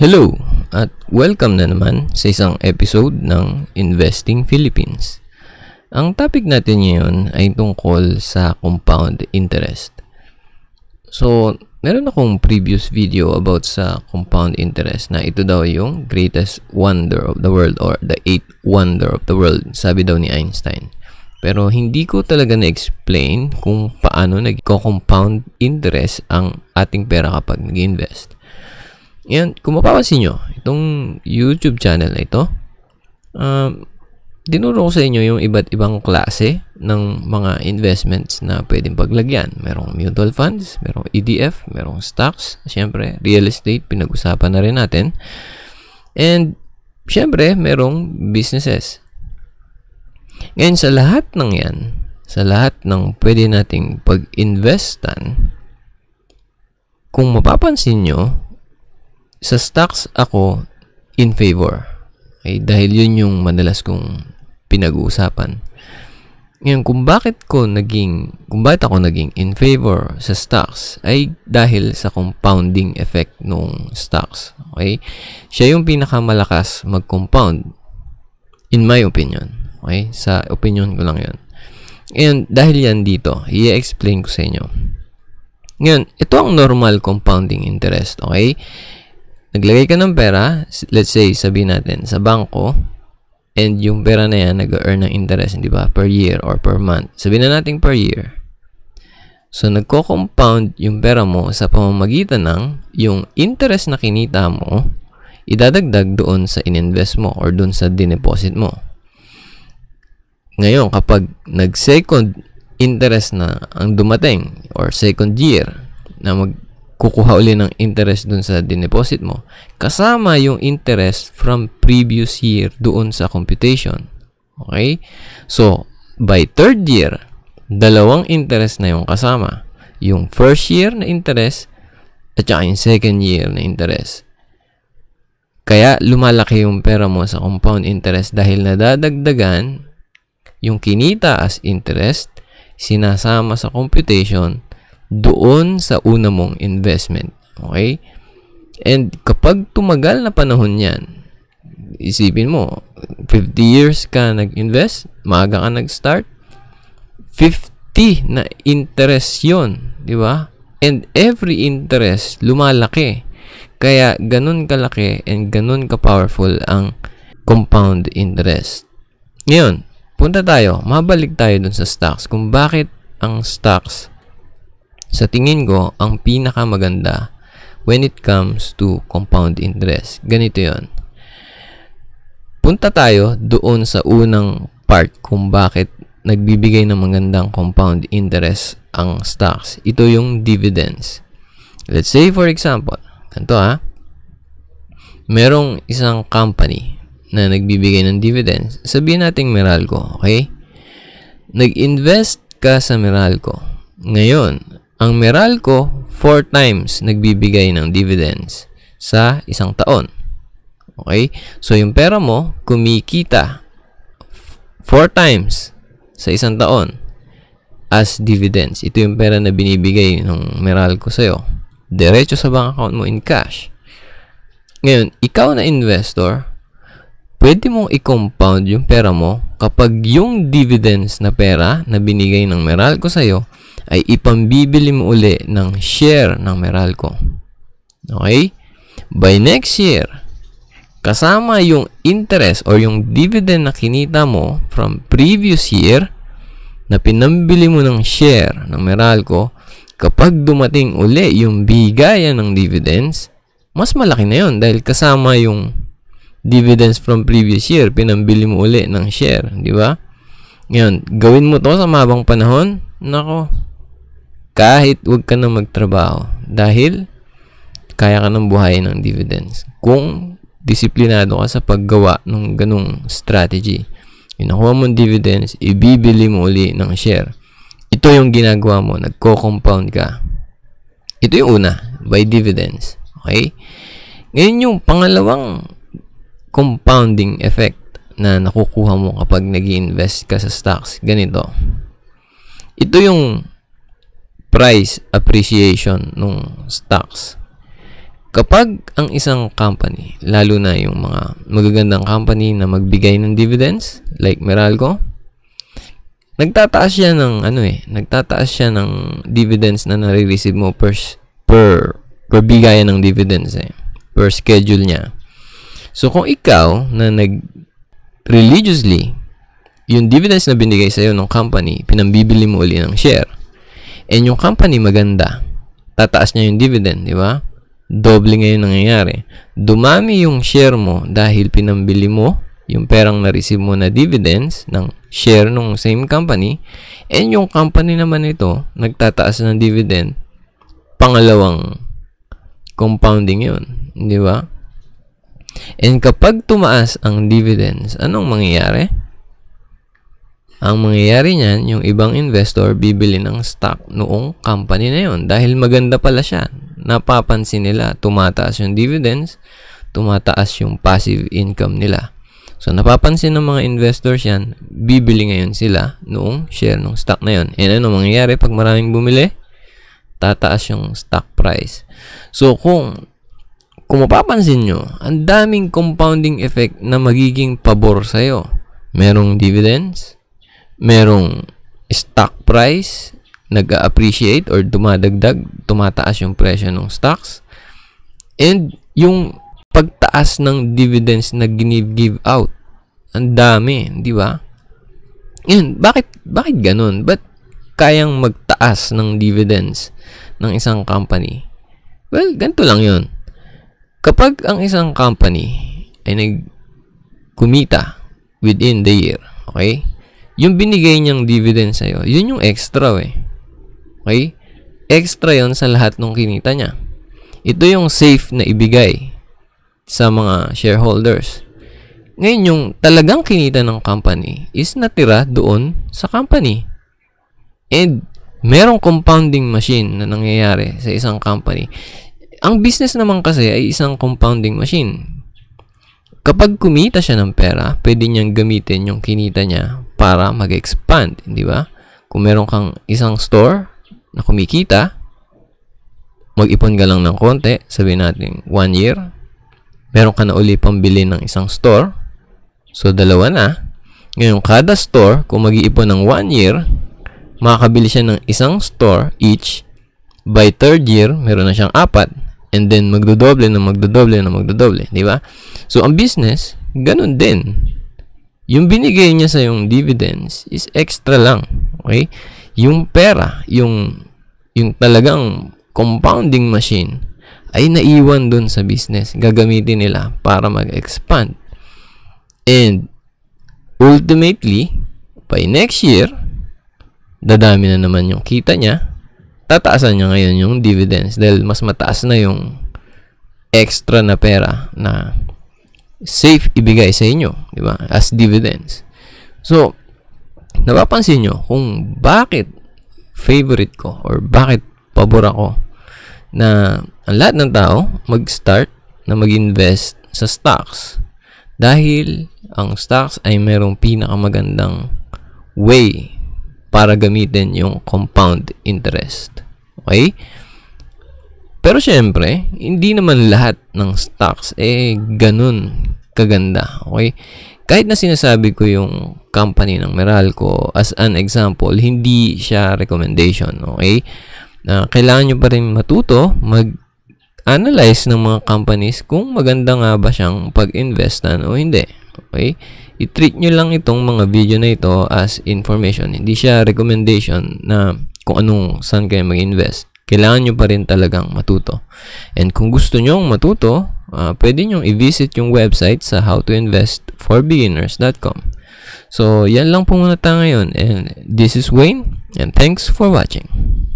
Hello at welcome na naman sa isang episode ng Investing Philippines. Ang topic natin ngayon ay tungkol sa compound interest. So, meron akong previous video about sa compound interest na ito daw yung greatest wonder of the world or the eighth wonder of the world, sabi daw ni Einstein. Pero hindi ko talaga na-explain kung paano nag-compound interest ang ating pera kapag nag-invest. Yan, kung mapapansin nyo, itong YouTube channel na ito, um, dinuro ko sa inyo yung iba't ibang klase ng mga investments na pwedeng paglagyan. Merong mutual funds, merong EDF, merong stocks, siyempre real estate, pinag-usapan na rin natin. And siyempre, merong businesses. Ngayon, sa lahat ng yan, sa lahat ng pwede nating pag-investan, kung mapapansin nyo, sa stocks ako in favor. Okay, dahil yun yung madalas kong pinag-uusapan. Ngayon, kung bakit ko naging, kung bakit ako naging in favor sa stocks ay dahil sa compounding effect ng stocks. Okay? Siya yung pinakamalakas mag-compound in my opinion. Okay? Sa opinion ko lang yun. Ngayon, dahil yan dito, i-explain ko sa inyo. Ngayon, ito ang normal compounding interest. Okay? naglagay ka ng pera, let's say, sabihin natin, sa bangko, and yung pera na yan, nag-earn ng interest, di ba? Per year or per month. Sabihin na natin per year. So, nagko-compound yung pera mo sa pamamagitan ng yung interest na kinita mo, idadagdag doon sa ininvest mo or doon sa dineposit mo. Ngayon, kapag nag-second interest na ang dumating or second year na mag kukuha uli ng interest dun sa dineposit mo. Kasama yung interest from previous year doon sa computation. Okay? So, by third year, dalawang interest na yung kasama. Yung first year na interest at saka yung second year na interest. Kaya lumalaki yung pera mo sa compound interest dahil nadadagdagan yung kinita as interest sinasama sa computation doon sa una mong investment. Okay? And kapag tumagal na panahon yan, isipin mo, 50 years ka nag-invest, maaga ka nag-start, 50 na interest yon di ba? And every interest, lumalaki. Kaya ganun kalaki and ganun ka-powerful ang compound interest. Ngayon, punta tayo, mabalik tayo dun sa stocks kung bakit ang stocks sa tingin ko, ang pinakamaganda when it comes to compound interest, ganito yon. Punta tayo doon sa unang part kung bakit nagbibigay ng magandang compound interest ang stocks. Ito yung dividends. Let's say for example, ganito ha, merong isang company na nagbibigay ng dividends. Sabihin natin Meralco, okay? Nag-invest ka sa Meralco. Ngayon, ang Meralco, 4 times nagbibigay ng dividends sa isang taon. Okay? So, yung pera mo, kumikita 4 times sa isang taon as dividends. Ito yung pera na binibigay ng Meralco sa'yo. Diretso sa bank account mo in cash. Ngayon, ikaw na investor, pwede mong i-compound yung pera mo kapag yung dividends na pera na binigay ng Meralco sa'yo ay ipambibili mo uli ng share ng Meralco. Okay? By next year, kasama yung interest or yung dividend na kinita mo from previous year na pinambili mo ng share ng Meralco, kapag dumating uli yung bigayan ng dividends, mas malaki na yon dahil kasama yung dividends from previous year, pinambili mo uli ng share, di ba? Ngayon, gawin mo to sa mabang panahon, nako, kahit huwag ka na magtrabaho dahil kaya ka ng buhay ng dividends. Kung disiplinado ka sa paggawa ng ganung strategy, kinukuha mo dividends, ibibili mo uli ng share. Ito yung ginagawa mo, nagko-compound ka. Ito yung una, by dividends. Okay? Ngayon yung pangalawang compounding effect na nakukuha mo kapag nag invest ka sa stocks. Ganito. Ito yung price appreciation ng stocks. Kapag ang isang company, lalo na yung mga magagandang company na magbigay ng dividends, like Meralco, nagtataas siya ng ano eh, nagtataas siya ng dividends na nare-receive mo per per per ng dividends eh, per schedule niya. So, kung ikaw na nag-religiously, yung dividends na binigay sa'yo ng company, pinambibili mo uli ng share. And yung company maganda, tataas niya yung dividend, di ba? Doble ngayon nangyayari. Dumami yung share mo dahil pinambili mo yung perang na-receive mo na dividends ng share ng same company and yung company naman ito nagtataas ng dividend pangalawang compounding yun di ba And kapag tumaas ang dividends, anong mangyayari? Ang mangyayari niyan, yung ibang investor bibili ng stock noong company na yon dahil maganda pala siya. Napapansin nila, tumataas yung dividends, tumataas yung passive income nila. So, napapansin ng mga investors yan, bibili ngayon sila noong share ng stock na yon. And ano mangyayari pag maraming bumili? Tataas yung stock price. So, kung kung mapapansin nyo, ang daming compounding effect na magiging pabor sa'yo. Merong dividends, merong stock price, nag-appreciate or dumadagdag, tumataas yung presyo ng stocks. And yung pagtaas ng dividends na give out. Ang dami, di ba? Yun, bakit, bakit ganun? but kayang magtaas ng dividends ng isang company? Well, ganito lang yun. Kapag ang isang company ay nagkumita within the year, okay? Yung binigay niyang dividend sa'yo, yun yung extra eh. Okay? Extra yon sa lahat ng kinita niya. Ito yung safe na ibigay sa mga shareholders. Ngayon, yung talagang kinita ng company is natira doon sa company. And merong compounding machine na nangyayari sa isang company ang business naman kasi ay isang compounding machine. Kapag kumita siya ng pera, pwede niyang gamitin yung kinita niya para mag-expand, di ba? Kung meron kang isang store na kumikita, mag-ipon ka lang ng konti, sabihin natin one year, meron ka na uli pambili ng isang store, so dalawa na. Ngayon, kada store, kung mag-iipon ng one year, makakabili siya ng isang store each. By third year, meron na siyang apat. And then, magdodoble na magdodoble na magdodoble. Di ba? So, ang business, ganun din. Yung binigay niya sa yung dividends is extra lang. Okay? Yung pera, yung, yung talagang compounding machine ay naiwan dun sa business. Gagamitin nila para mag-expand. And, ultimately, by next year, dadami na naman yung kita niya tataasan niya ngayon yung dividends dahil mas mataas na yung extra na pera na safe ibigay sa inyo, di ba? As dividends. So, napapansin niyo kung bakit favorite ko or bakit pabor ako na ang lahat ng tao mag-start na mag-invest sa stocks. Dahil ang stocks ay merong pinakamagandang way para gamitin yung compound interest. Okay? Pero syempre, hindi naman lahat ng stocks eh ganun kaganda. Okay? Kahit na sinasabi ko yung company ng Meralco as an example, hindi siya recommendation. Okay? Uh, kailangan nyo pa rin matuto mag analyze ng mga companies kung maganda nga ba siyang pag-investan o hindi. Okay? i-treat nyo lang itong mga video na ito as information. Hindi siya recommendation na kung anong saan kayo mag-invest. Kailangan nyo pa rin talagang matuto. And kung gusto nyong matuto, uh, pwede nyong i-visit yung website sa howtoinvestforbeginners.com. So, yan lang po muna tayo ngayon. And this is Wayne and thanks for watching.